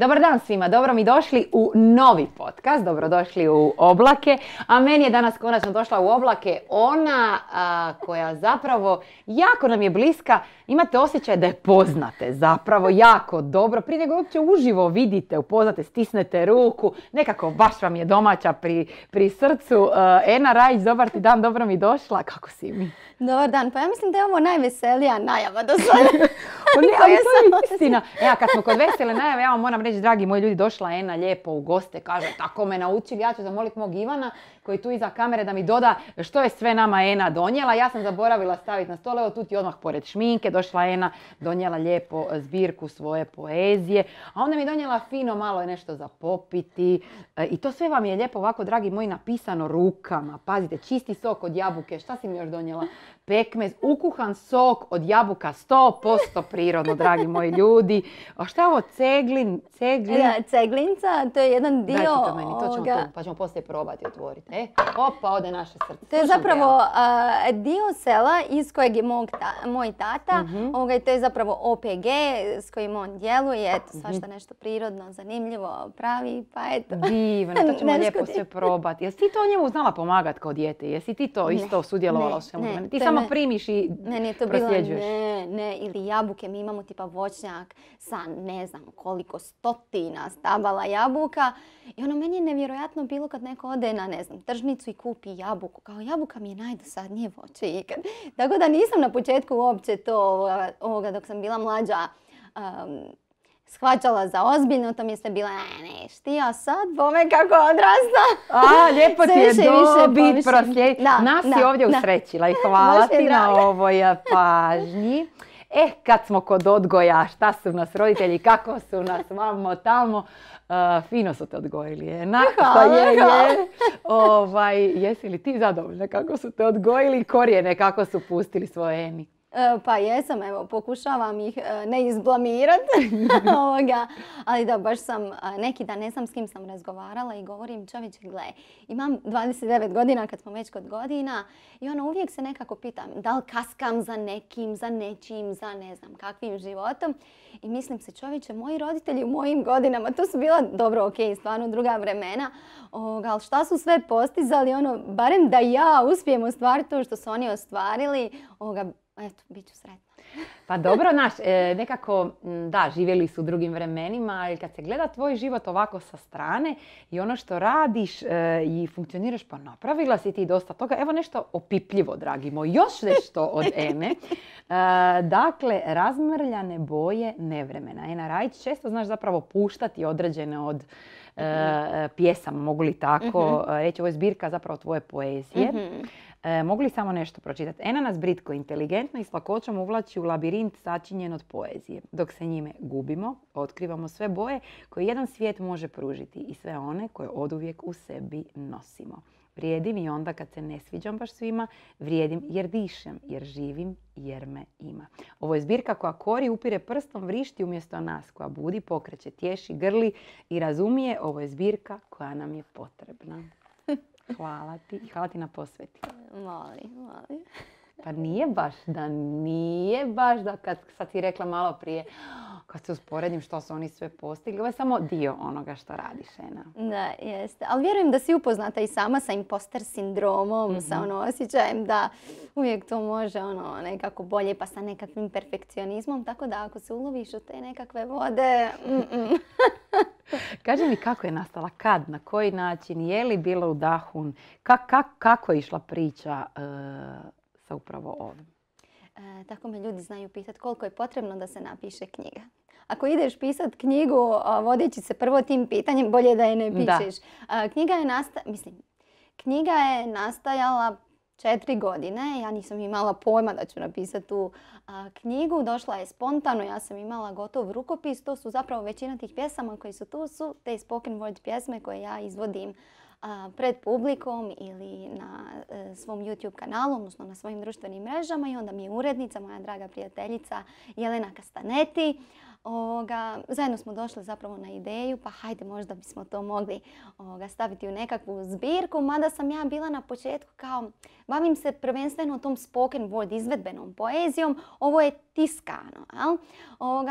Dobar dan svima, dobro mi došli u novi podcast, dobrodošli u Oblake, a meni je danas konačno došla u Oblake ona koja zapravo jako nam je bliska, imate osjećaj da je poznate zapravo jako dobro, prije nego uopće uživo vidite, upoznate, stisnete ruku, nekako baš vam je domaća pri, pri srcu. E, Ena Rajić, dobar ti dan, dobro mi došla, kako si mi? Dobar dan, pa ja mislim da je ovo najveselija najava do sada. ne, ali to je istina. Ja e, kad smo kod vesele najave, ja vam moram reći, dragi moji ljudi, došla Ena lijepo u goste, kaže, tako me naučili, ja ću zamoliti mog Ivana koji tu iza kamere da mi doda što je sve nama Ena donijela. Ja sam zaboravila staviti na stole, evo tu ti odmah pored šminke došla Ena, donijela lijepo zbirku svoje poezije. A onda mi je donijela fino malo nešto za popiti. E, I to sve vam je lijepo ovako, dragi moji, napisano rukama. Pazite, čisti sok od jabuke, šta si mi još donijela? pekmez, ukuhan sok od jabuka, 100% prirodno, dragi moji ljudi. A šta je ovo ceglin? ceglin? E, ceglinca, to je jedan dio... Dajte to meni, to ćemo tu, pa ćemo poslije probati otvoriti. E, opa, ode naše srce. To je zapravo dio sela iz kojeg je moj tata. Mhm. to je zapravo OPG s kojim on djeluje. Eto, mhm. svašta nešto prirodno, zanimljivo, pravi, pa eto. Divno, to ćemo lijepo sve probati. Jesi ti to njemu znala pomagati kao dijete? Jesi ti to isto sudjelovala u svemu? samo primiš i ne to bilo ne, ne, ili jabuke, mi imamo tipa voćnjak sa ne znam koliko stotina stabala jabuka. I ono, meni je nevjerojatno bilo kad neko ode na, ne znam, tržnicu i kupi jabuku. Kao jabuka mi je najdosadnije voće ikad. Tako da nisam na početku uopće to ovoga dok sam bila mlađa shvaćala za ozbiljno, to mi se bila, e, ne, a sad, bome kako odrasta. A, lijepo ti je dobit, Nas je ovdje usrećila i hvala ti na ovoj eh, pažnji. Eh, kad smo kod odgoja, šta su nas roditelji, kako su nas, vamo, tamo, eh, fino su te odgojili, Ovaj, jesi li ti zadovoljna kako su te odgojili i korijene, kako su pustili svoje eni? E, pa jesam, evo, pokušavam ih e, ne izblamirati. ali da baš sam e, neki dan, ne znam s kim sam razgovarala i govorim čovječe, gle, imam 29 godina kad smo već kod godina i ono uvijek se nekako pitam da li kaskam za nekim, za nečim, za ne znam kakvim životom i mislim se čovječe, moji roditelji u mojim godinama, to su bila, dobro, ok, stvarno druga vremena, ovoga, ali šta su sve postizali, ono, barem da ja uspijem ostvariti to što su oni ostvarili, ovoga, pa eto, bit ću sretna. pa dobro, znaš, e, nekako, da, živjeli su u drugim vremenima, ali kad se gleda tvoj život ovako sa strane i ono što radiš e, i funkcioniraš, pa napravila si ti dosta toga. Evo nešto opipljivo, dragi moj, još nešto od Ene. E, dakle, razmrljane boje nevremena. Ena Rajić često znaš zapravo puštati određene od mhm. pjesama, mogu li tako mhm. reći. Ovo je zbirka zapravo tvoje poezije. Mhm. E, mogu li samo nešto pročitati? Ena nas britko inteligentno i s lakoćom uvlači u labirint sačinjen od poezije. Dok se njime gubimo, otkrivamo sve boje koje jedan svijet može pružiti i sve one koje oduvijek u sebi nosimo. Vrijedim i onda kad se ne sviđam baš svima, vrijedim jer dišem, jer živim, jer me ima. Ovo je zbirka koja kori, upire prstom, vrišti umjesto nas, koja budi, pokreće, tješi, grli i razumije. Ovo je zbirka koja nam je potrebna. Hvala ti. Hvala ti na posveti. Moli, moli. Pa nije baš da nije baš da kad sad ti rekla malo prije kad se usporedim što su oni sve postigli. Ovo je samo dio onoga što radi žena. Da, jeste. Ali vjerujem da si upoznata i sama sa imposter sindromom, sa ono osjećajem da uvijek to može ono nekako bolje pa sa nekakvim perfekcionizmom. Tako da ako se uloviš u te nekakve vode... Kaži mi kako je nastala, kad, na koji način, je li bilo u Dahun, kako je išla priča e, sa upravo ovim? E, tako me ljudi znaju pitati koliko je potrebno da se napiše knjiga. Ako ideš pisat knjigu vodeći se prvo tim pitanjem, bolje da je ne pišeš. E, knjiga je nasta... Mislim, knjiga je nastajala četiri godine. Ja nisam imala pojma da ću napisati tu knjigu. Došla je spontano, ja sam imala gotov rukopis. To su zapravo većina tih pjesama koji su tu, su te spoken word pjesme koje ja izvodim pred publikom ili na e, svom YouTube kanalu, odnosno na svojim društvenim mrežama. I onda mi je urednica, moja draga prijateljica Jelena Kastaneti, Ovoga, zajedno smo došli zapravo na ideju, pa hajde možda bismo to mogli staviti u nekakvu zbirku, mada sam ja bila na početku kao, bavim se prvenstveno tom spoken word izvedbenom poezijom, ovo je tiskano, jel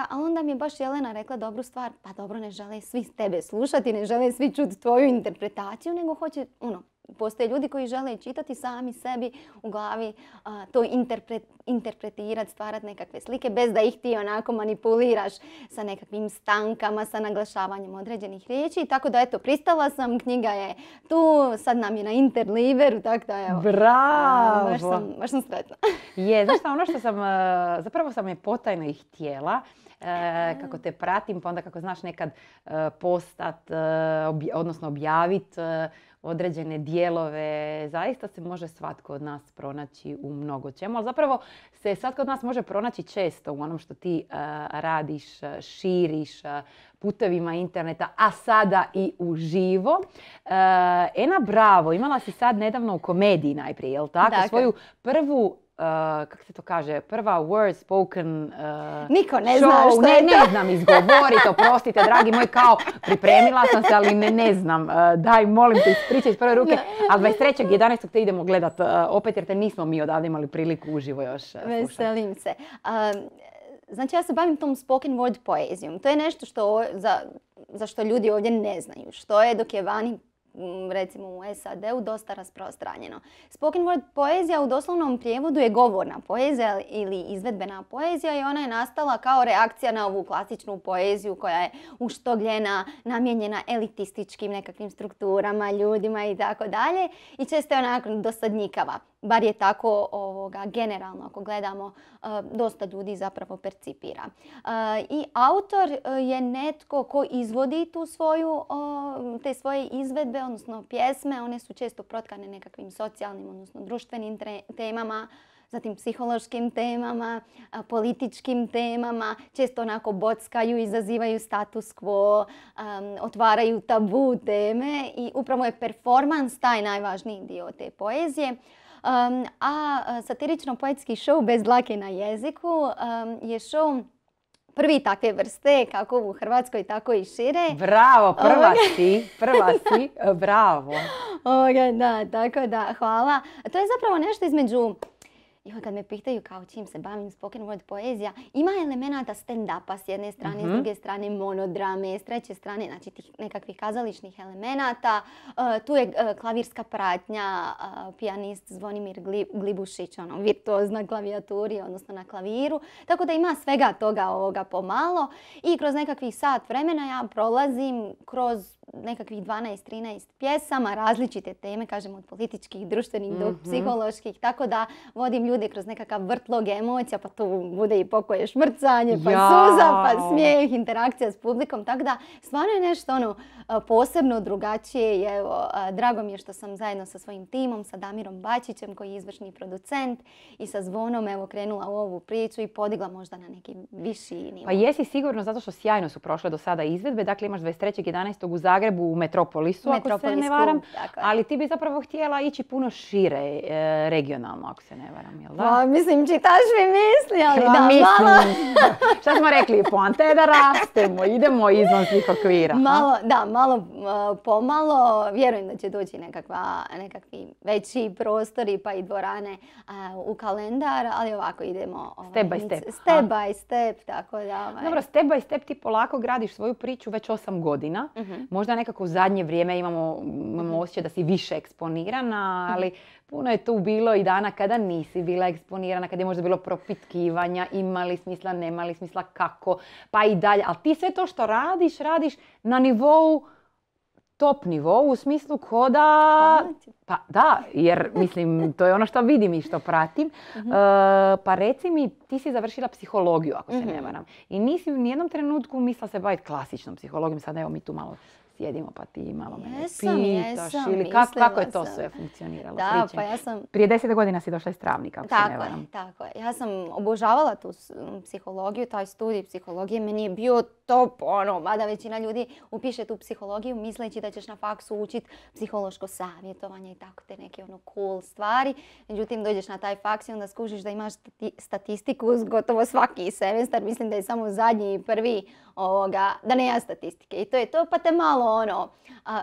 a onda mi je baš Jelena rekla dobru stvar, pa dobro ne žele svi tebe slušati, ne žele svi čuti tvoju interpretaciju, nego hoće, ono, postoje ljudi koji žele čitati sami sebi u glavi, to interpretirati, stvarati nekakve slike bez da ih ti onako manipuliraš sa nekakvim stankama, sa naglašavanjem određenih riječi. Tako da eto, pristala sam, knjiga je tu, sad nam je na Interliveru, tako da evo. Bravo! baš, sam, baš sam sretna. je, znaš ono što sam, e, zapravo sam je potajno ih tijela, e, kako te pratim, pa onda kako znaš nekad e, postat, odnosno objavit određene dijelove. Zaista se može svatko od nas pronaći u mnogo čemu. Ali zapravo se svatko od nas može pronaći često u onom što ti eh, radiš, širiš, eh, putevima interneta, a sada i uživo. Eh, Ena Bravo, imala si sad nedavno u komediji najprije, jel tako? Svoju prvu Uh, eh, kak se to kaže, prva word spoken eh, Niko ne zna što je to. Ne znam izgovoriti, oprostite, dragi moj, kao pripremila sam se, ali ne, ne znam. Eh, daj, molim te, ispričaj iz prve ruke. Ali 23.11. te idemo gledat opet, jer te nismo mi odavde imali priliku uživo još Veselim se. znači, ja se bavim tom spoken word poezijom. To je nešto što, za, za što ljudi ovdje ne znaju. Što je dok je vani recimo u SAD-u dosta rasprostranjeno. Spoken word poezija u doslovnom prijevodu je govorna poezija ili izvedbena poezija i ona je nastala kao reakcija na ovu klasičnu poeziju koja je uštogljena, namijenjena elitističkim nekakvim strukturama, ljudima i tako dalje i često je onako dosadnjikava, Bar je tako ovoga, generalno ako gledamo e, dosta ljudi zapravo percipira. E, I autor e, je netko ko izvodi tu svoju, te svoje izvedbe, odnosno pjesme, one su često protkane nekakvim socijalnim, odnosno društvenim temama, zatim psihološkim temama, političkim temama, često onako bockaju, izazivaju status quo, otvaraju tabu teme i upravo je performans taj najvažniji dio te poezije. a satirično-poetski show bez dlake na jeziku je show prvi takve vrste, kako u Hrvatskoj, tako i šire. Bravo, prva si, prva si, bravo. da, tako da, hvala. To je zapravo nešto između i kad me pitaju kao čim se bavim spoken word poezija, ima elemenata stand-upa s jedne strane, s mhm. druge strane monodrame, s treće strane znači tih nekakvih kazališnih elemenata. E, tu je e, klavirska pratnja, e, pijanist Zvonimir Glibušić, ono, virtuoz na klavijaturi, odnosno na klaviru. Tako da ima svega toga ovoga pomalo i kroz nekakvih sat vremena ja prolazim kroz nekakvih 12-13 pjesama, različite teme, kažem, od političkih, društvenih do mhm. psiholoških, tako da vodim ljude kroz nekakav vrtlog emocija, pa tu bude i pokoje šmrcanje, pa suza, pa smijeh, interakcija s publikom, tako da stvarno je nešto ono posebno drugačije evo, drago mi je što sam zajedno sa svojim timom, sa Damirom Bačićem koji je izvršni producent i sa Zvonom evo krenula u ovu priču i podigla možda na neki viši nivo. Pa jesi sigurno zato što sjajno su prošle do sada izvedbe, dakle imaš 23.11. u Zagrebu, u Metropolisu, ako se ne varam. Dakle. Ali ti bi zapravo htjela ići puno šire e, regionalno, ako se ne varam, jel pa, mislim, čitaš mi misli, ali da, mislim. Šta smo rekli? Poanta je da rastemo, idemo izvan svih okvira. Malo, da, malo e, pomalo. Vjerujem da će doći nekakva, nekakvi veći prostori pa i dvorane e, u kalendar, ali ovako idemo. Ovaj, step by step. Step by step, tako da. Ovaj. Dobro, step by step ti polako gradiš svoju priču već osam godina. Mhm. Možda nekako u zadnje vrijeme imamo, imamo mhm. osjećaj da si više eksponirana, mhm. ali Puno je tu bilo i dana kada nisi bila eksponirana, kada je možda bilo propitkivanja, imali smisla, nemali smisla, kako, pa i dalje. Ali ti sve to što radiš, radiš na nivou top nivou u smislu ko da... Pa da, jer mislim, to je ono što vidim i što pratim. Mhm. E, pa reci mi, ti si završila psihologiju, ako se mhm. ne varam. I nisi u nijednom trenutku mislila se baviti klasičnom psihologijom. Sad evo mi tu malo sjedimo pa ti malo me mene pitaš ili kako je to sve funkcioniralo? pa ja sam... Prije deset godina si došla iz Travnika, tako Je, tako je. Ja sam obožavala tu psihologiju, taj studij psihologije. Meni je bio top, ono, mada većina ljudi upiše tu psihologiju misleći da ćeš na faksu učit psihološko savjetovanje i tako te neke ono cool stvari. Međutim, dođeš na taj faks i onda skužiš da imaš statistiku gotovo svaki semestar, mislim da je samo zadnji i prvi ovoga, da ne ja statistike i to je to, pa te malo ono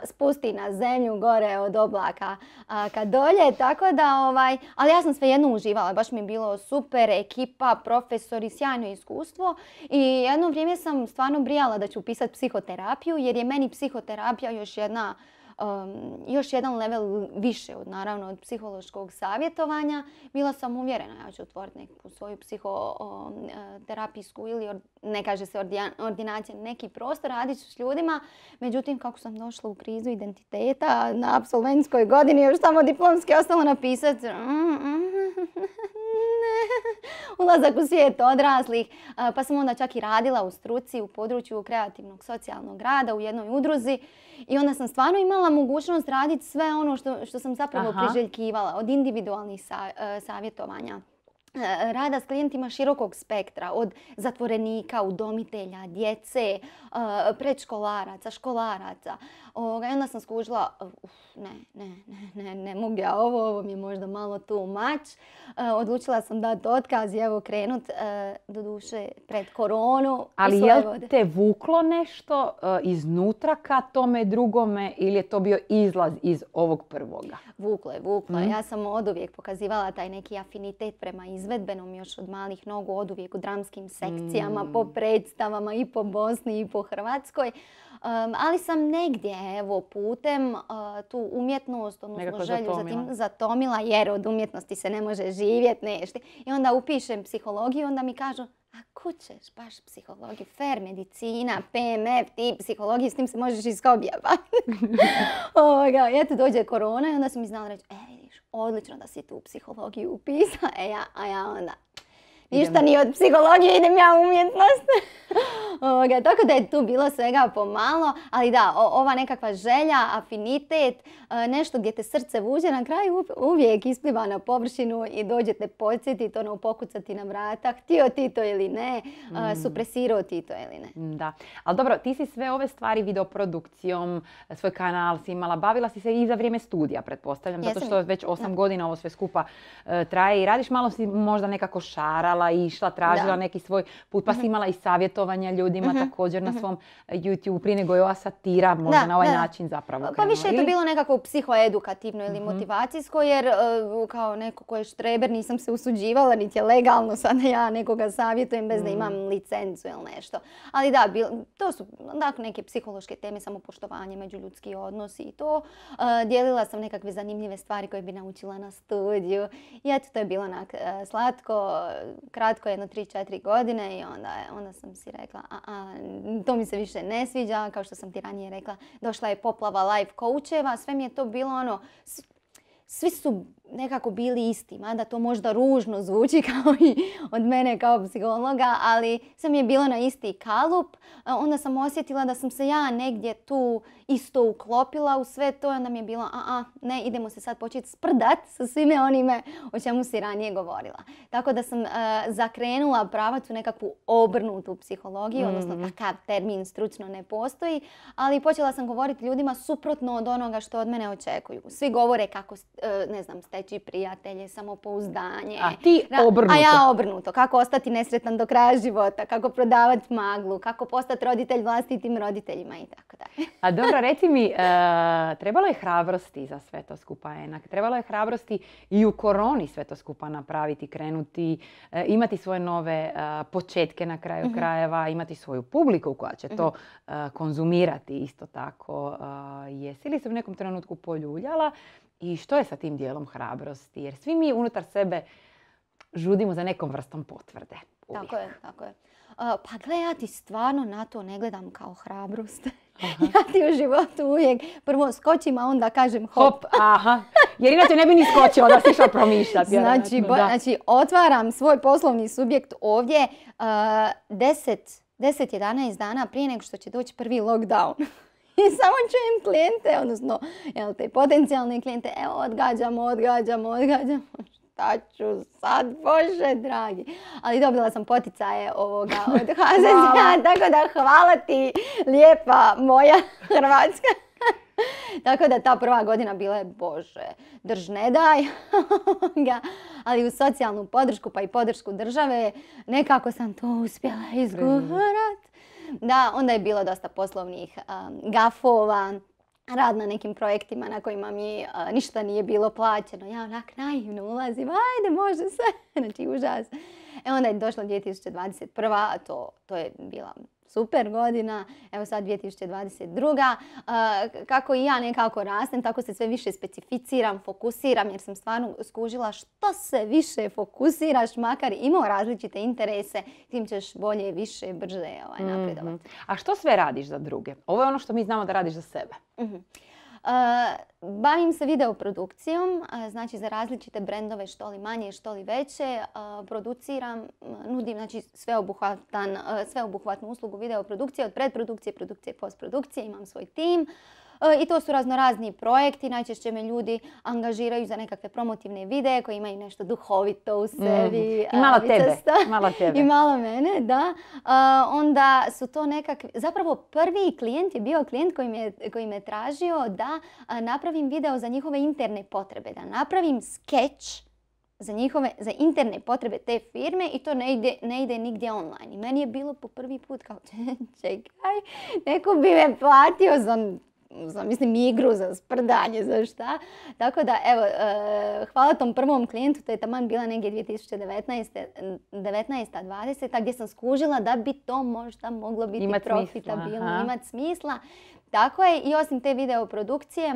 spusti na zemlju gore od oblaka a, ka dolje, tako da ovaj, ali ja sam svejedno uživala, baš mi je bilo super, ekipa, profesori, sjajno iskustvo i jedno vrijeme sam stvarno stvarno brijala da ću upisati psihoterapiju jer je meni psihoterapija još jedna um, još jedan level više od naravno od psihološkog savjetovanja. Bila sam uvjerena, ja ću otvoriti neku svoju psihoterapijsku um, ili ne kaže se ordinacija, neki prostor, radit ću s ljudima. Međutim, kako sam došla u krizu identiteta na apsolventskoj godini, još samo diplomski ostalo napisati. Mm, mm, mm, ulazak u svijet odraslih, pa sam onda čak i radila u struci u području kreativnog socijalnog rada u jednoj udruzi i onda sam stvarno imala mogućnost raditi sve ono što, sam zapravo priželjkivala od individualnih e, savjetovanja E, rada s klijentima širokog spektra, od zatvorenika, udomitelja, djece, e, predškolaraca, školaraca. I onda sam skužila, ne, ne, ne, ne, ne mogu ja ovo, ovo mi je možda malo tu mač. E, odlučila sam dati otkaz i evo krenut do duše pred koronu. Ali je te vuklo nešto iznutra ka tome drugome ili je to bio izlaz iz ovog prvoga? Vuklo je, vuklo. Mm. Ja sam oduvijek pokazivala taj neki afinitet prema izlazima izvedbenom još od malih nogu, od uvijek u dramskim sekcijama, mm. po predstavama i po Bosni i po Hrvatskoj. Um, ali sam negdje evo, putem uh, tu umjetnost, odnosno želju zatomila. zatomila jer od umjetnosti se ne može živjeti nešto. I onda upišem psihologiju onda mi kažu a kućeš baš psihologiju, fer, medicina, PMF, ti psihologiju, s tim se možeš iskobjavati. Eto dođe korona i onda sam mi znala reći, e, odlično da si tu psihologiju upisa, e ja, a ja onda ništa ni od psihologije, idem ja umjetnost. tako da je tu bilo svega pomalo, ali da, ova nekakva želja, afinitet, e, nešto gdje te srce vuđe, na kraju uvijek ispliva na površinu i dođe te podsjetiti, ono pokucati na vrata, htio ti to ili ne, e, mm. supresirao ti to ili ne. Mm, da, ali dobro, ti si sve ove stvari videoprodukcijom, produkcijom, svoj kanal si imala, bavila si se i za vrijeme studija, pretpostavljam, zato što već 8 godina ovo sve skupa e, traje i radiš, malo si možda nekako šarala, i išla, tražila neki svoj put. Pa si mhm. imala i savjetovanja ljudima mhm. također na mhm. svom e, YouTube prije nego je ova satira možda da, na ovaj način zapravo Pa više je to bilo nekako psihoedukativno ili motivacijsko jer e, kao neko koji je štreber nisam se usuđivala niti je legalno sad ja nekoga savjetujem bez da imam licencu ili nešto. Ali da, to su dakle, neke psihološke teme, samopoštovanje, međuljudski odnosi i to. E, dijelila sam nekakve zanimljive stvari koje bi naučila na studiju. I to je bilo onak slatko, kratko, jedno 3-4 godine i onda, onda sam si rekla, a, a, to mi se više ne sviđa, kao što sam ti ranije rekla, došla je poplava live coacheva, sve mi je to bilo ono, svi su nekako bili isti. Mada to možda ružno zvuči kao i od mene kao psihologa, ali sam je bila na isti kalup. Onda sam osjetila da sam se ja negdje tu isto uklopila u sve to. Onda mi je bilo, a, a ne, idemo se sad početi sprdat sa svime onime o čemu si ranije govorila. Tako da sam e, zakrenula pravac u nekakvu obrnutu psihologiju, odnosno mm. takav termin stručno ne postoji, ali počela sam govoriti ljudima suprotno od onoga što od mene očekuju. Svi govore kako, e, ne znam, ste prijatelje, samopouzdanje. A ti obrnuto. A ja obrnuto. Kako ostati nesretan do kraja života, kako prodavati maglu, kako postati roditelj vlastitim roditeljima i tako dalje. A dobro, reci mi, e, trebalo je hrabrosti za sve to skupa, Enak. Trebalo je hrabrosti i u koroni sve to skupa napraviti, krenuti, e, imati svoje nove e, početke na kraju mhm. krajeva, imati svoju publiku koja će to mhm. konzumirati isto tako. Jesi li se u nekom trenutku poljuljala i što je sa tim dijelom hrabrosti? Jer svi mi unutar sebe žudimo za nekom vrstom potvrde. Tako je, tako je. Pa gle, ja ti stvarno na to ne gledam kao hrabrost. Ja ti u životu uvijek prvo skočim, a onda kažem hop. aha. Jer inače ne bi ni skočila da si išla promišljati. Znači, znači, otvaram svoj poslovni subjekt ovdje uh, 10-11 dana prije nego što će doći prvi lockdown. i samo čujem klijente, odnosno jel te, potencijalne klijente, evo odgađamo, odgađamo, odgađamo. Šta ću sad, Bože dragi. Ali dobila sam poticaje ovoga od tako da hvala ti lijepa moja Hrvatska. Tako da ta prva godina bila je, bože, drž ne daj, ali u socijalnu podršku pa i podršku države nekako sam to uspjela izgovorati. Da, onda je bilo dosta poslovnih eh, gafova, rad na nekim projektima na kojima mi eh, ništa nije bilo plaćeno. Ja onak naivno ulazim, ajde može sve, znači užas. E onda je došla 2021. a to, to je bila super godina, evo sad 2022. Kako i ja nekako rastem, tako se sve više specificiram, fokusiram jer sam stvarno skužila što se više fokusiraš, makar imao različite interese, tim ćeš bolje, više, brže ovaj, napredovati. Mhm. A što sve radiš za druge? Ovo je ono što mi znamo da radiš za sebe. Mhm. Eh, bavim se videoprodukcijom, eh, znači za različite brendove što li manje, što li veće. Eh, produciram, nudim znači sveobuhvatnu uslugu videoprodukcije, od predprodukcije, produkcije, postprodukcije, imam svoj tim. E, I to su raznorazni projekti, najčešće me ljudi angažiraju za nekakve promotivne videe koji imaju nešto duhovito u sebi. Mhm. I malo tebe. I malo mene, da. E, onda su to nekakvi, zapravo prvi klijent je bio klijent koji me, tražio da e, napravim video za njihove interne potrebe, da napravim skeč za njihove, za interne potrebe te firme i to ne ide, ne ide nigdje online. I meni je bilo po prvi put kao, čekaj, neko bi me platio za za mislim igru, za sprdanje, za šta. Tako da evo, e, hvala tom prvom klijentu, to je taman bila negdje 2019. 19. 20. gdje sam skužila da bi to možda moglo biti profitabilno, imati smisla. Tako je i osim te video produkcije,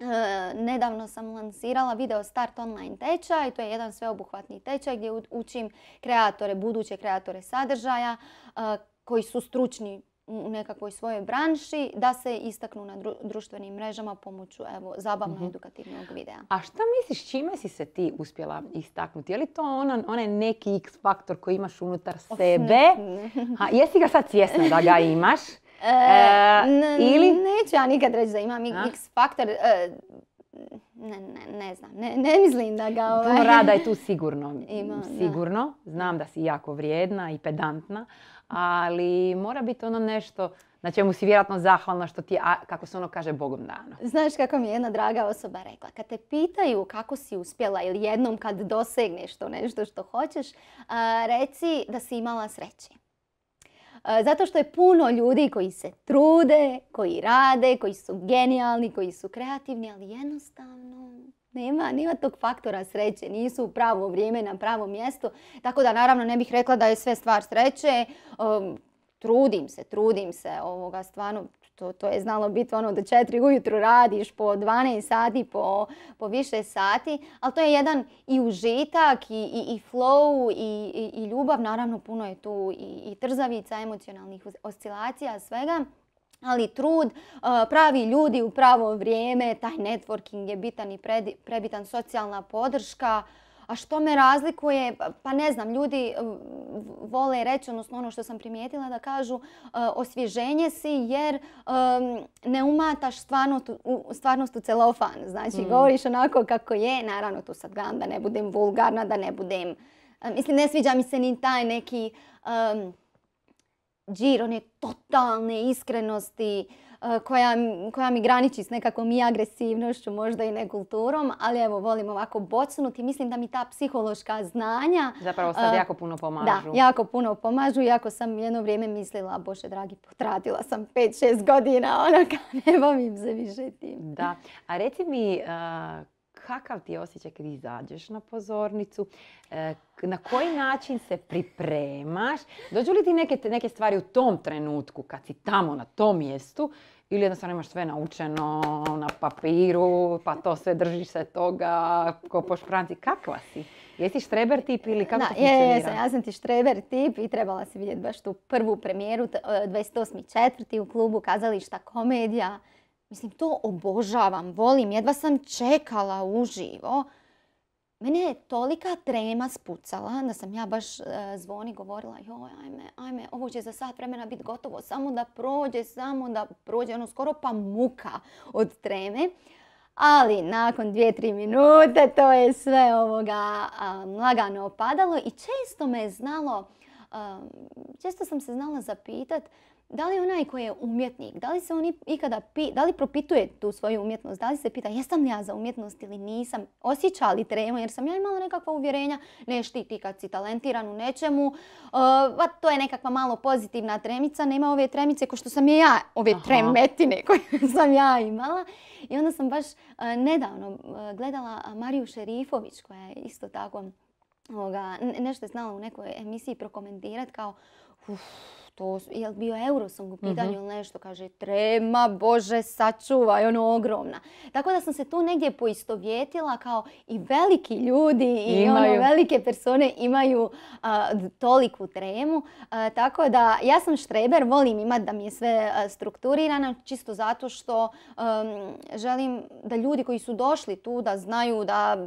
e, Nedavno sam lansirala video Start online tečaj, to je jedan sveobuhvatni tečaj gdje učim kreatore, buduće kreatore sadržaja e, koji su stručni u nekakvoj svojoj branši da se istaknu na društvenim mrežama pomoću evo, zabavno-edukativnog mhm. videa. A šta misliš, čime si se ti uspjela istaknuti? Je li to onaj neki x faktor koji imaš unutar sebe? jesi ga sad svjesna da ga imaš? E, ili? Neću ja nikad reći da imam x faktor. E, ne, ne, ne znam, ne, ne mislim da ga... Ovaj... rada je tu sigurno. sigurno. Znam da si jako vrijedna i pedantna, ali mora biti ono nešto na čemu si vjerojatno zahvalna što ti kako se ono kaže, Bogom dano. Znaš kako mi je jedna draga osoba rekla, kad te pitaju kako si uspjela ili jednom kad dosegneš to nešto što hoćeš, reci da si imala sreće. Zato što je puno ljudi koji se trude, koji rade, koji su genijalni, koji su kreativni, ali jednostavno nema, nema tog faktora sreće, nisu u pravo vrijeme na pravo mjesto, tako da naravno ne bih rekla da je sve stvar sreće, trudim se, trudim se, ovoga, stvarno to, je znalo biti ono do četiri ujutru radiš po 12 sati, po, po više sati, ali to je jedan i užitak i, flow i, ljubav, naravno puno je tu i, i trzavica, emocionalnih oscilacija, svega ali trud, e, pravi ljudi u pravo vrijeme, taj networking je bitan i prebitan socijalna podrška. A što me razlikuje, pa ne znam, ljudi e, vole reći, odnosno ono što sam primijetila da kažu e, osvježenje si jer ne umataš stvarnost u, celofan. Znači mm. govoriš onako kako je, naravno tu sad gledam da ne budem vulgarna, da ne budem, mislim ne sviđa mi se ni taj neki džir one totalne iskrenosti e, koja, mi graniči s nekakvom i agresivnošću, možda i nekulturom, ali evo, volim ovako bocnuti. Mislim da mi ta psihološka znanja... Zapravo e, sad jako puno pomažu. Da, jako puno pomažu. Iako sam jedno vrijeme mislila, bože dragi, potratila sam 5-6 godina, onaka ne im se više tim. Da, a reci mi... E, kakav ti je osjećaj kad izađeš na pozornicu, e, na koji način se pripremaš, dođu li ti neke, neke stvari u tom trenutku kad si tamo na tom mjestu ili jednostavno imaš sve naučeno na papiru, pa to sve držiš se toga, ko po špranci, kakva si? Jesi štreber tip ili kako da, to funkcionira? ja sam ti štreber tip i trebala si vidjeti baš tu prvu premijeru, 28.4. E, u klubu kazališta komedija. Mislim, to obožavam, volim, jedva sam čekala uživo. Mene je tolika trema spucala da sam ja baš e, zvoni govorila joj, ajme, ajme, ovo će za sat vremena biti gotovo, samo da prođe, samo da prođe, ono skoro pa muka od treme. Ali nakon dvije, tri minute to je sve ovoga lagano opadalo i često me je znalo, često sam se znala zapitati da li onaj koji je umjetnik, da li se on ikada pi, da li propituje tu svoju umjetnost, da li se pita jesam li ja za umjetnost ili nisam, osjeća li tremu jer sam ja imala nekakva uvjerenja, ne štiti kad si talentiran u nečemu, uh, to je nekakva malo pozitivna tremica, nema ove tremice ko što sam ja, ove tremetine koje sam ja imala. I onda sam baš uh, nedavno uh, gledala Mariju Šerifović koja je isto tako ovoga, nešto je znala u nekoj emisiji prokomentirati kao što, bio euro sam u pitanju mhm. ili nešto, kaže trema, bože, sačuvaj, ono ogromna. Tako da sam se tu negdje poistovjetila kao i veliki ljudi i ono velike persone imaju toliku tremu. tako da ja sam štreber, volim imat da mi je sve strukturirana čisto zato što želim da ljudi koji su došli tu da znaju da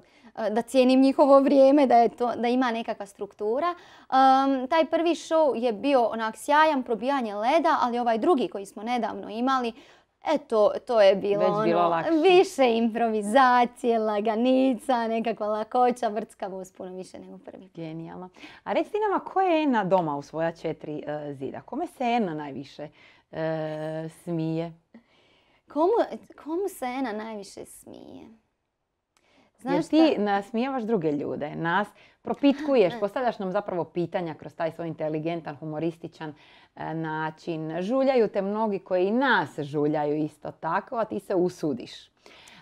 da cijenim njihovo vrijeme, da, je to, da ima nekakva struktura. taj prvi show je bio onak sjajan, probijanje leda, ali ovaj drugi koji smo nedavno imali, Eto, to je bilo, ono, više improvizacije, laganica, nekakva lakoća, vrckavost, puno više nego prvi. Genijalno. A reci nama, ko je Ena doma u svoja četiri e, zida? Kome se Ena najviše e, smije? Komu, komu se Ena najviše smije? Znaš Jer ti nasmijevaš druge ljude, nas propitkuješ, e. postavljaš nam zapravo pitanja kroz taj svoj inteligentan, humorističan e, način. Žuljaju te mnogi koji i nas žuljaju isto tako, a ti se usudiš.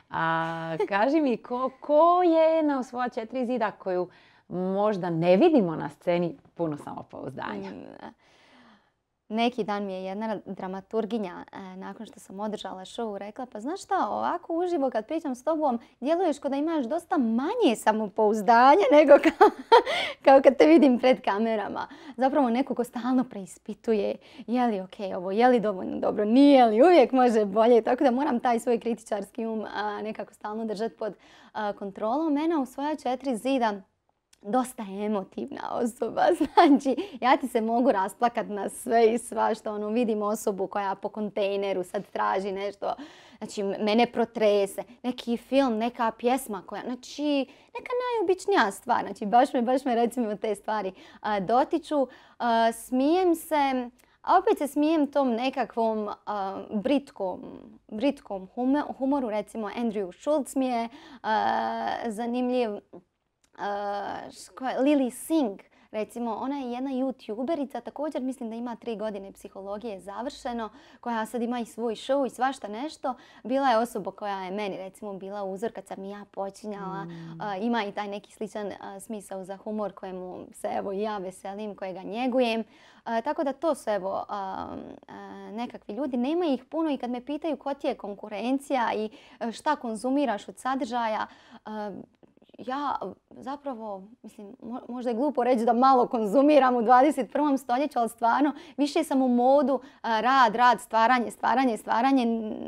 A, kaži mi, ko, ko je na svoja četiri zida koju možda ne vidimo na sceni puno samopouzdanja? Neki dan mi je jedna dramaturginja, e, nakon što sam održala show, rekla pa znaš šta, ovako uživo kad pričam s tobom, djeluješ kao da imaš dosta manje samopouzdanja nego kao, kad te vidim pred kamerama. Zapravo neko ko stalno preispituje je li ok ovo, je li dovoljno dobro, nije li, uvijek može bolje. Tako da moram taj svoj kritičarski um nekako stalno držati pod kontrolom. mene u svoja četiri zida dosta emotivna osoba. Znači, ja ti se mogu rasplakat na sve i svašta. Ono, vidim osobu koja po kontejneru sad traži nešto. Znači, mene protrese. Neki film, neka pjesma koja... Znači, neka najobičnija stvar. Znači, baš me, baš me recimo te stvari dotiču. smijem se... A opet se smijem tom nekakvom britkom, britkom humoru, recimo Andrew Schultz mi je zanimljiv, uh, Lily Singh, Recimo, ona je jedna youtuberica, također mislim da ima tri godine psihologije završeno, koja sad ima i svoj show i svašta nešto. Bila je osoba koja je meni recimo bila uzor kad sam ja počinjala. Mm. Uh, ima i taj neki sličan uh, smisao za humor kojemu se evo ja veselim, kojega njegujem. Uh, tako da to su evo um, nekakvi ljudi. Nema ih puno i kad me pitaju ko ti je konkurencija i šta konzumiraš od sadržaja, ja e, zapravo, mislim, možda je glupo reći da malo konzumiram u 21. stoljeću, ali stvarno više sam u modu e, rad, rad, stvaranje, stvaranje, stvaranje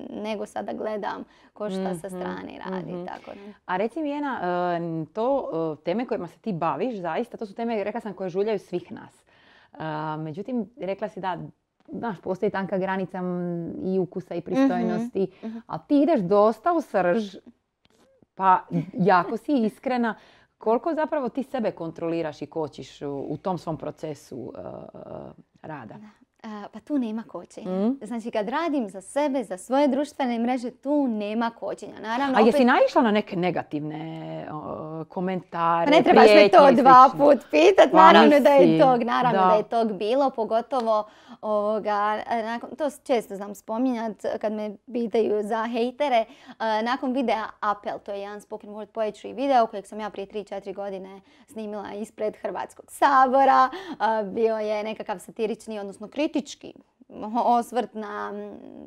nego sada gledam ko šta sa mhm, strane radi. Mhm. Tako A reci mi Jena, e, to teme kojima se ti baviš, zaista, to su teme, rekla sam, koje žuljaju svih nas. Međutim, rekla si da znaš, postoji tanka granica i ukusa i mhm, pristojnosti, ali ti ideš dosta u srž pa jako si iskrena. Koliko zapravo ti sebe kontroliraš i kočiš u tom svom procesu uh, rada? pa tu nema kočenja. Mm. Znači kad radim za sebe, za svoje društvene mreže, tu nema kočenja. Naravno, A jesi naišla na neke negativne komentare, pa Ne trebaš me to dva put pitat, pa naravno da je tog, naravno da. je tog bilo, pogotovo ovoga, e, to često znam spominjat kad me pitaju za hejtere, e, nakon videa Apple, to je jedan spoken word poetry video kojeg sam ja prije 3-4 godine snimila ispred Hrvatskog sabora, e, bio je nekakav satirični, odnosno kritični Kritički osvrt na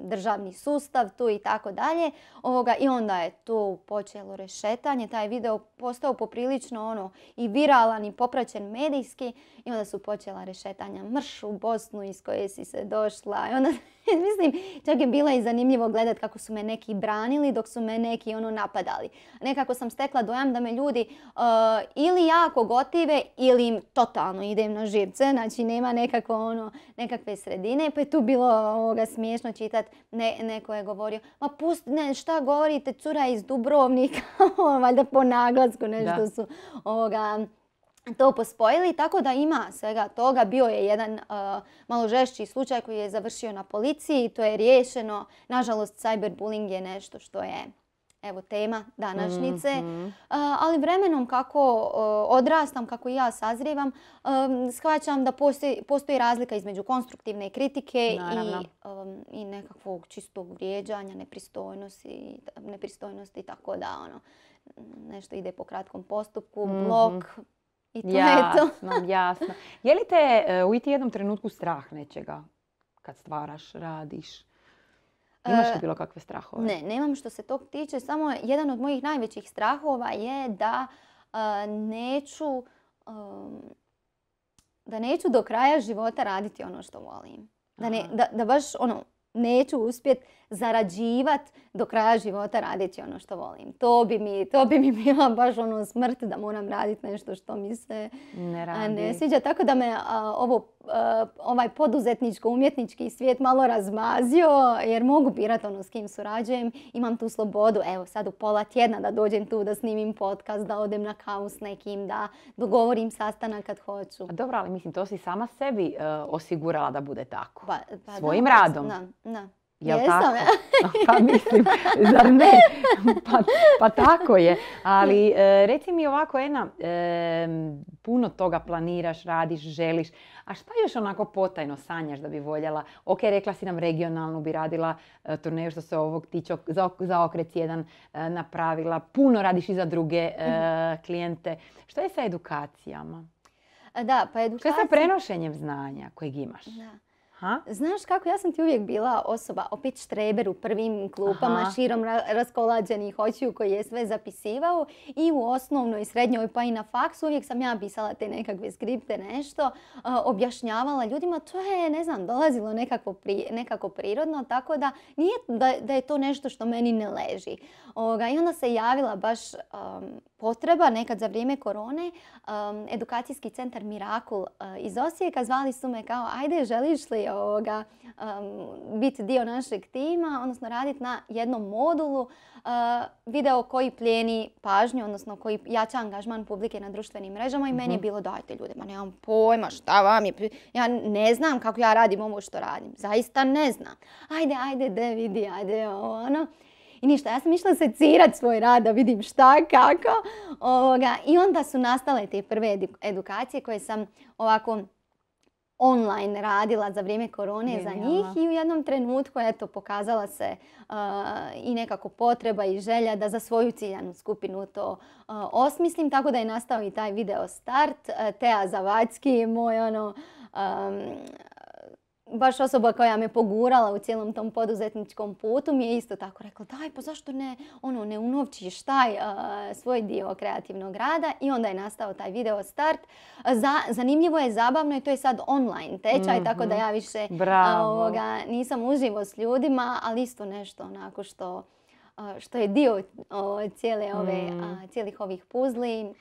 državni sustav tu i tako dalje. ovoga I onda je tu počelo rešetanje. Taj video postao poprilično ono i viralan i popraćen medijski i onda su počela rešetanja. Mrš u Bosnu iz koje si se došla. I onda, mislim, čak je bilo i zanimljivo gledat kako su me neki branili dok su me neki ono napadali. Nekako sam stekla dojam da me ljudi e, ili jako gotive ili im totalno idem na živce. Znači nema nekako ono, nekakve sredine. Pa tu bilo ovoga smiješno čitat, ne, neko je govorio, ma pust, ne, šta govorite, cura iz Dubrovnika, ono, valjda po naglasku nešto su ovoga, to pospojili, tako da ima svega toga. Bio je jedan e, malo žešći slučaj koji je završio na policiji, to je riješeno. Nažalost, cyberbullying je nešto što je evo tema današnjice, mhm. eh, ali vremenom kako eh, odrastam, kako ja sazrijevam, shvaćam da postoji, razlika između konstruktivne kritike i, nekakvog čistog vrijeđanja, nepristojnosti, nepristojnosti tako da ono, nešto ide po kratkom postupku, mhm. blok, i to je to. jasno. Je li te eh, u iti jednom trenutku strah nečega kad stvaraš, radiš? Imaš e, li bilo kakve strahove? Ne, nemam što se tog tiče. Samo jedan od mojih najvećih strahova je da e, neću da neću do kraja života raditi ono što volim. Da, baš ono, neću uspjeti Zarađivati do kraja života raditi ono što volim. To bi mi, to bi mi bila baš ono smrt da moram raditi nešto što mi se ne, radi. ne sviđa. Tako da me ovo, e, ovaj poduzetničko-umjetnički svijet malo razmazio jer mogu birati ono s kim surađujem. Imam tu slobodu, evo sad u pola tjedna da dođem tu, da snimim podcast, da odem na kavu s nekim, da dogovorim sastanak kad hoću. A dobro, ali mislim to si sama sebi e, osigurala da bude tako. Pa, pa Svojim radom. Da, da. Jel Jesam tako? pa mislim, zar ne? Pa, pa tako je. Ali e, reci mi ovako, Ena, e, puno toga planiraš, radiš, želiš. A šta još onako potajno sanjaš da bi voljela? Ok, rekla si nam regionalnu bi radila e, turneju što se ovog tiče, za, za okret jedan napravila. Puno radiš i za druge mhm. klijente. Što je sa edukacijama? Da, pa je sa prenošenjem znanja kojeg imaš? Da. Znaš kako, ja sam ti uvijek bila osoba, opet štreber u prvim klupama, širom raskolađenih očiju koji je sve zapisivao i u osnovnoj, srednjoj pa i na faksu uvijek sam ja pisala te nekakve skripte, nešto, objašnjavala ljudima, to je, ne znam, dolazilo nekako, prirodno, tako da nije da, je to nešto što meni ne leži. I onda se javila baš potreba, nekad za vrijeme korone, edukacijski centar Mirakul iz Osijeka, zvali su me kao, ajde, želiš li ovoga, biti dio našeg tima, odnosno raditi na jednom modulu eh, video koji plijeni pažnju, odnosno koji jača angažman publike na društvenim mrežama i meni je mhm. bilo dajte ljudima, nemam pojma šta vam je, ja ne znam kako ja radim ovo što radim, zaista ne znam. Ajde, ajde, de vidi, ajde ono. I ništa, ja sam išla secirat svoj rad da vidim šta, kako. Ovoga. I onda su nastale te prve edukacije koje sam ovako online radila za vrijeme korone za njih i u jednom trenutku eto, pokazala se e, i nekako potreba i želja da za svoju ciljanu skupinu to e, osmislim. Tako da je nastao i taj video start. E, Tea Zavacki, moj ono, baš osoba koja me pogurala u cijelom tom poduzetničkom putu mi je isto tako rekla daj pa zašto ne, ono, ne unovčiš taj svoj dio kreativnog rada i onda je nastao taj video start. Za, zanimljivo je, zabavno i to je sad online tečaj mm tako da ja više ovoga, nisam uživo s ljudima, ali isto nešto onako što što je dio cijele ove, mm. cijelih ovih puzli.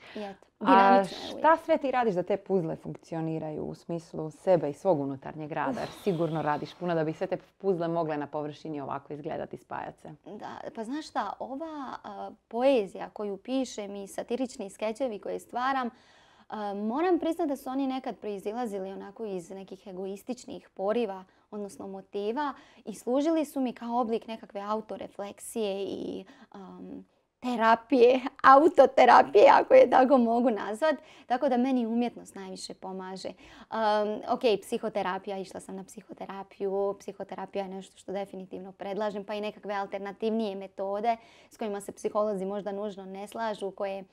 A šta sve ti radiš da te puzle funkcioniraju u smislu sebe i svog unutarnjeg rada? Jer sigurno radiš puno da bi sve te puzle mogle na površini ovako izgledati spajati se. Da, pa znaš šta, ova poezija koju pišem i satirični skećevi koje stvaram, moram priznati da su oni nekad proizilazili onako iz nekih egoističnih poriva, odnosno motiva i služili su mi kao oblik nekakve autorefleksije i terapije, autoterapije, ako je tako mogu nazvat. Tako da meni umjetnost najviše pomaže. Um, ok, psihoterapija, išla sam na psihoterapiju. Psihoterapija je nešto što definitivno predlažem, pa i nekakve alternativnije metode s kojima se psiholozi možda nužno ne slažu, koje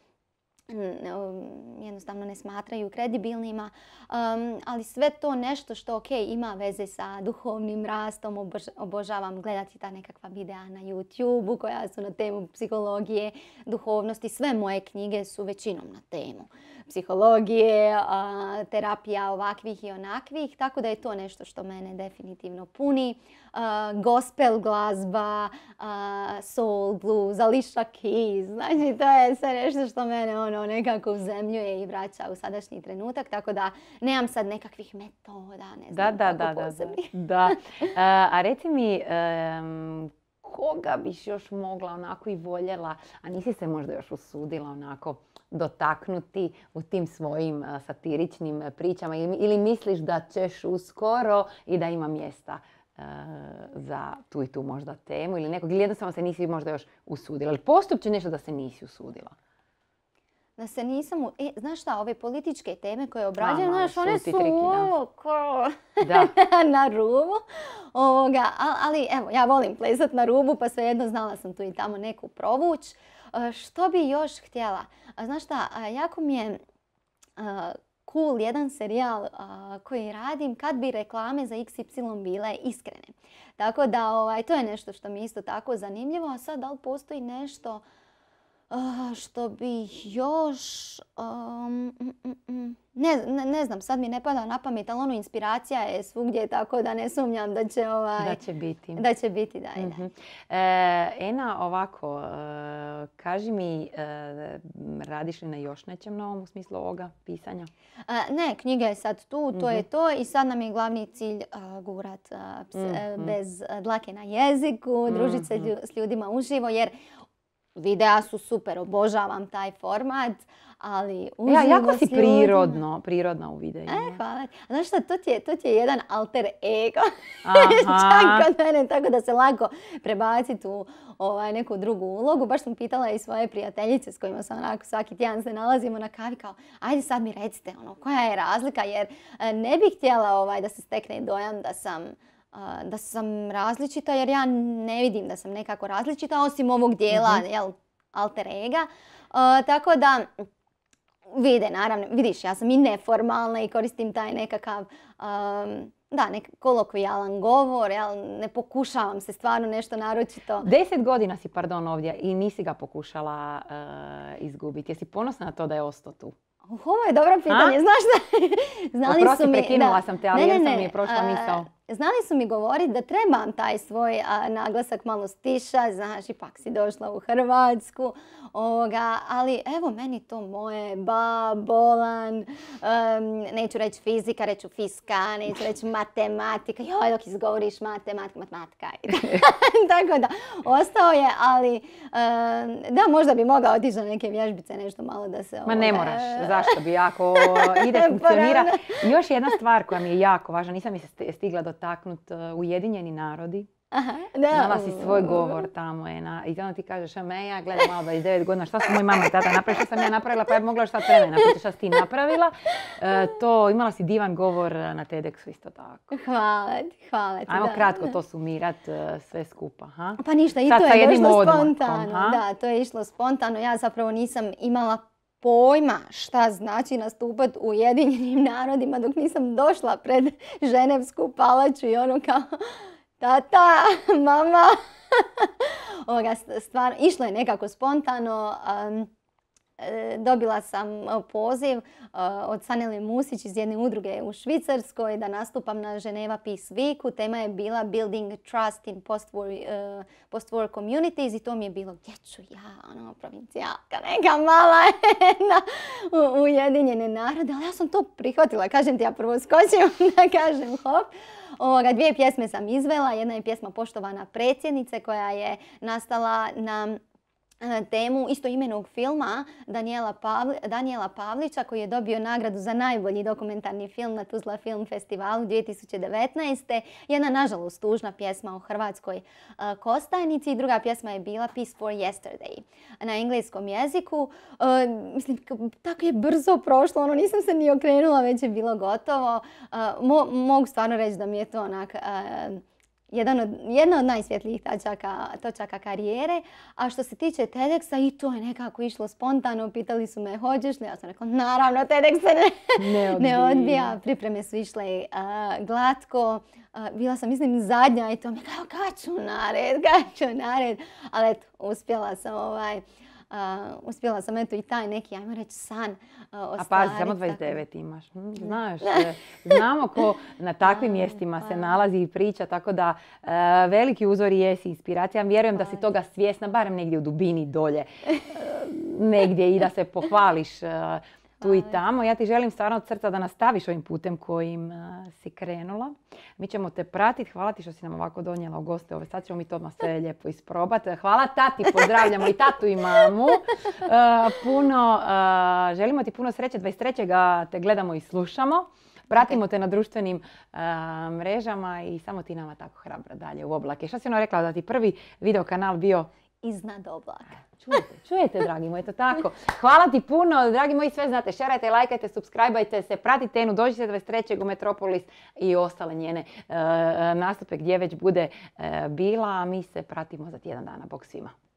Mm, jednostavno ne smatraju kredibilnima, um, ali sve to nešto što ok, ima veze sa duhovnim rastom, obožavam gledati ta nekakva videa na youtube koja su na temu psihologije, duhovnosti, sve moje knjige su većinom na temu psihologije, terapija ovakvih i onakvih, tako da je to nešto što mene definitivno puni gospel glazba, uh, soul, blues, Alicia Keys. Znači, to je sve nešto što mene ono nekako uzemljuje i vraća u sadašnji trenutak, tako da nemam sad nekakvih metoda, ne znam, da, da, da, da, da. a reci mi, koga biš još mogla onako i voljela, a nisi se možda još usudila onako dotaknuti u tim svojim e, satiričnim e, pričama ili misliš da ćeš uskoro i da ima mjesta E, za tu i tu možda temu ili nekog, ili jednostavno se nisi možda još usudila. Ali postupće nešto da se nisi usudila. Da se nisam... E, znaš šta, ove političke teme koje obrađuju, znaš, one su ko... na rubu. Ali evo, ja volim plesat na rubu, pa svejedno znala sam tu i tamo neku provuć. E, što bi još htjela? Znaš šta, jako mi je cool jedan serijal koji radim kad bi reklame za XY bile iskrene. Tako da ovaj, to je nešto što mi isto tako zanimljivo. A sad, da li postoji nešto što bi još... Mm, mm, mm. ne, znam, sad mi ne pada na pamet, ali ono inspiracija je svugdje, tako da ne sumnjam da će ovaj... Da će biti. Da će biti, da. Mhm. E, Ena, ovako, e, kaži mi, e, radiš li na još nečem novom u smislu ovoga pisanja? ne, knjiga je sad tu, to je mhm. to i sad nam je glavni cilj gurat mhm. bez dlake na jeziku, družiti se s ljudima uživo, jer Videa su super, obožavam taj format, ali Ja, e, jako si prirodno, prirodna u videima. E, hvala. Znaš šta, to ti je, ti je jedan alter ego. Čak mene, tako da se lako prebaciti u ovaj, neku drugu ulogu. Baš sam pitala i svoje prijateljice s kojima sam onako svaki tjedan se nalazimo na kavi kao ajde sad mi recite ono, koja je razlika jer e, ne bih htjela ovaj, da se stekne dojam da sam da sam različita jer ja ne vidim da sam nekako različita osim ovog dijela mhm. alter ega. Tako da vide naravno, vidiš ja sam i neformalna i koristim taj nekakav da, nek kolokvijalan govor, ja ne pokušavam se stvarno nešto naročito. Deset godina si, pardon, ovdje i nisi ga pokušala e, izgubiti. Jesi ponosna na to da je ostao tu? Ovo je dobro pitanje, znaš da... Znali su mi, prekinula sam te, ali ne, ne, ne, sam mi je prošla misao znali su mi govoriti da trebam taj svoj naglasak malo stiša, znaš, ipak si došla u Hrvatsku, ali evo meni to moje, ba, bolan, neću reći fizika, reću fiska, neću reći matematika, joj, dok izgovoriš matematika, matematika, tako da, ostao je, ali da, možda bi mogao otići na neke vježbice, nešto malo da se... Ma ne moraš, zašto bi, ako ide, funkcionira. Još jedna stvar koja mi je jako važna, nisam mi se stigla do taknut e, Ujedinjeni narodi. Aha, da. Imala si svoj govor tamo i onda ti kažeš, a me ja gledam malo 29 godina, šta su moj mama i tata napravili, šta sam ja napravila, pa ja mogla šta trene napraviti, šta si ti napravila. E, to, imala si divan govor na TEDxu isto tako. Hvala ti, hvala ti. Ajmo kratko to sumirati e, sve skupa. Ha? Pa ništa, i to je došlo spontano. Da, to je išlo spontano. Ja zapravo nisam imala pojma šta znači nastupat u jedinjenim narodima dok nisam došla pred Ženevsku palaču i ono kao tata, mama. Ovoga, stvarno, išlo je nekako spontano. E, dobila sam e, poziv e, od Sanele Musić iz jedne udruge u Švicarskoj da nastupam na Ženeva Peace Weeku. Tema je bila Building Trust in Post-War Communities i to mi je bilo gdje ja, ono, provincijalka, neka mala jedna u Ujedinjene narode. Ali ja sam to prihvatila, kažem ti, ja prvo skočim da kažem hop. dvije pjesme sam izvela, jedna je pjesma Poštovana predsjednice koja je nastala na E, temu istoimenog filma Daniela, Pavlića koji je dobio nagradu za najbolji dokumentarni film na Tuzla Film Festivalu 2019. Jedna nažalost tužna pjesma o hrvatskoj e, kostajnici i druga pjesma je bila Peace for Yesterday na engleskom jeziku. E, mislim, tako je brzo prošlo, ono nisam se ni okrenula, već je bilo gotovo. mogu stvarno reći da mi je to onak od, jedna od najsvjetlijih točaka karijere. A što se tiče TEDxa, i to je nekako išlo spontano. Pitali su me, hoćeš li? Ja sam rekao, naravno, TEDx se ne, odbija. Pripreme su išle glatko. bila sam, mislim, zadnja i to mi je kao, kad ću nared, kad ću nared. Ali eto, uspjela sam ovaj uspjela sam eto i taj neki, ajmo reći, san a, e, ostvariti. A pazi, samo 29 imaš. Mm, znaš, e, znamo ko na takvim mjestima se pa nalazi i priča, tako da e, veliki uzor i jesi inspiracija. Vjerujem da si pa toga svjesna, barem negdje u dubini dolje, negdje i da se pohvališ tu i tamo. Ja ti želim stvarno od srca da nastaviš ovim putem kojim eh, si krenula. Mi ćemo te pratiti. Hvala ti što si nam ovako donijela u goste ove. Sad ćemo mi to odmah sve lijepo isprobati. Eh, hvala tati, pozdravljamo i tatu i mamu. Eh, puno, želimo ti puno sreće. 23. te gledamo i slušamo. Pratimo te na društvenim mrežama i samo ti nama tako hrabra dalje u oblake. Što si ono rekla da ti prvi video kanal bio iznad oblaka. Čujete, čujete, dragi moji, to tako. Hvala ti puno, dragi moji, sve znate. Šerajte, lajkajte, subscribeajte se, pratite Enu, dođite 23. u Metropolis i ostale njene e, nastupe gdje već bude e, bila. A mi se pratimo za tjedan dana. Bog svima.